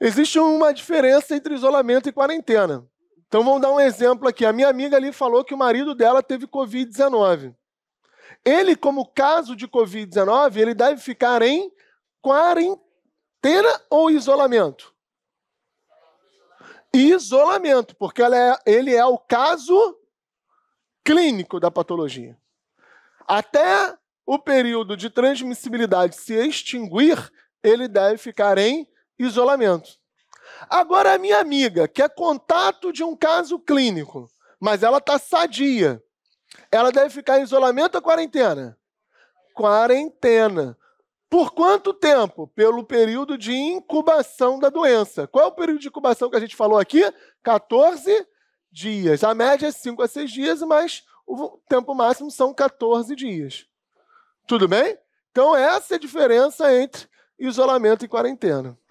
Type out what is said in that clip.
Existe uma diferença entre isolamento e quarentena. Então vamos dar um exemplo aqui. A minha amiga ali falou que o marido dela teve Covid-19. Ele, como caso de Covid-19, ele deve ficar em quarentena ou isolamento? Isolamento, porque é, ele é o caso clínico da patologia. Até o período de transmissibilidade se extinguir, ele deve ficar em isolamento. Agora, a minha amiga, que é contato de um caso clínico, mas ela está sadia, ela deve ficar em isolamento ou quarentena? Quarentena. Por quanto tempo? Pelo período de incubação da doença. Qual é o período de incubação que a gente falou aqui? 14 dias. A média é 5 a 6 dias, mas o tempo máximo são 14 dias. Tudo bem? Então, essa é a diferença entre isolamento e quarentena.